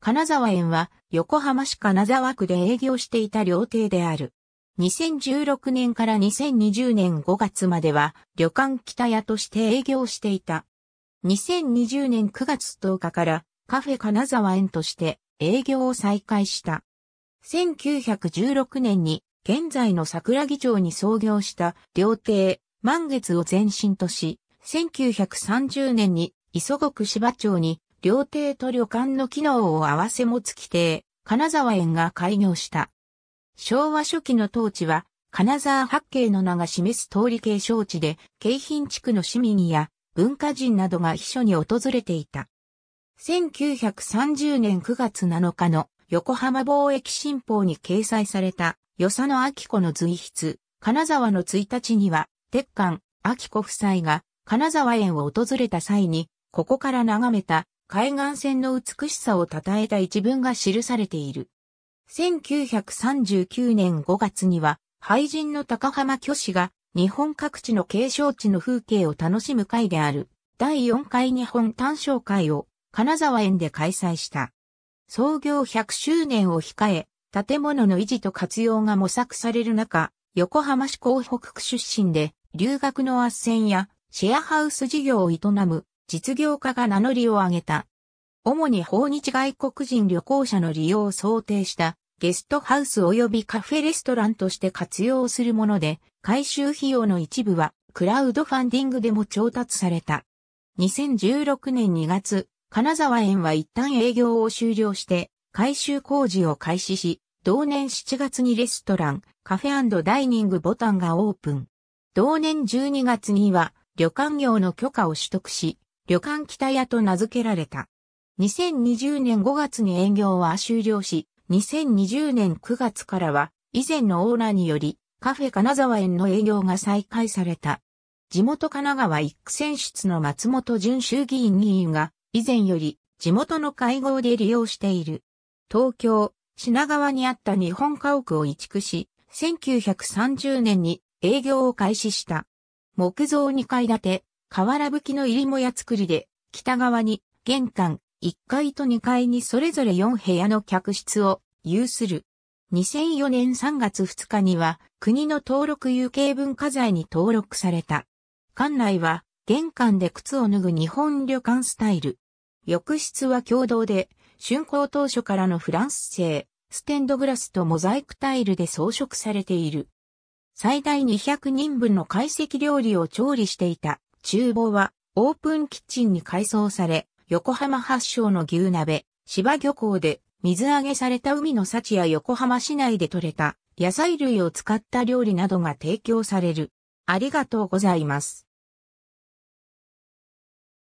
金沢園は横浜市金沢区で営業していた料亭である。2016年から2020年5月までは旅館北屋として営業していた。2020年9月10日からカフェ金沢園として営業を再開した。1916年に現在の桜木町に創業した料亭満月を前身とし、1930年に磯国芝町に料亭と旅館の機能を合わせ持つ規定、金沢園が開業した。昭和初期の当地は、金沢八景の名が示す通り継承地で、京浜地区の市民や文化人などが秘書に訪れていた。1930年9月7日の横浜貿易新報に掲載された、与謝野明子の随筆、金沢の1日には、鉄管、明子夫妻が金沢園を訪れた際に、ここから眺めた海岸線の美しさを称えた一文が記されている。1939年5月には、俳人の高浜巨子が、日本各地の景勝地の風景を楽しむ会である、第4回日本短唱会を、金沢園で開催した。創業100周年を控え、建物の維持と活用が模索される中、横浜市港北区出身で、留学の斡旋やシェアハウス事業を営む実業家が名乗りを上げた。主に訪日外国人旅行者の利用を想定したゲストハウス及びカフェレストランとして活用するもので、回収費用の一部はクラウドファンディングでも調達された。2016年2月、金沢園は一旦営業を終了して、改修工事を開始し、同年7月にレストラン、カフェダイニングボタンがオープン。同年12月には、旅館業の許可を取得し、旅館北屋と名付けられた。2020年5月に営業は終了し、2020年9月からは、以前のオーナーにより、カフェ金沢園の営業が再開された。地元神奈川一区選出の松本純衆議院議員が、以前より地元の会合で利用している。東京、品川にあった日本家屋を移築し、1930年に営業を開始した。木造2階建て、瓦吹きの入りもや作りで、北側に玄関、1階と2階にそれぞれ4部屋の客室を有する。2004年3月2日には国の登録有形文化財に登録された。館内は玄関で靴を脱ぐ日本旅館スタイル。浴室は共同で、竣工当初からのフランス製、ステンドグラスとモザイクタイルで装飾されている。最大200人分の懐石料理を調理していた。厨房はオープンキッチンに改装され、横浜発祥の牛鍋、芝漁港で水揚げされた海の幸や横浜市内で採れた野菜類を使った料理などが提供される。ありがとうございます。